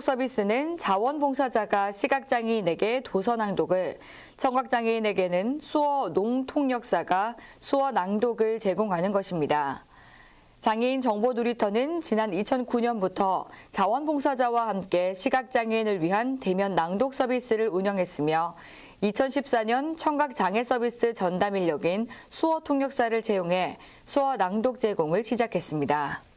서비스는 자원봉사자가 시각장애인에게 도서낭독을, 청각장애인에게는 수어 농통역사가 수어낭독을 제공하는 것입니다. 장애인 정보누리터는 지난 2009년부터 자원봉사자와 함께 시각장애인을 위한 대면 낭독 서비스를 운영했으며 2014년 청각장애 서비스 전담 인력인 수어 통역사를 채용해 수어 낭독 제공을 시작했습니다.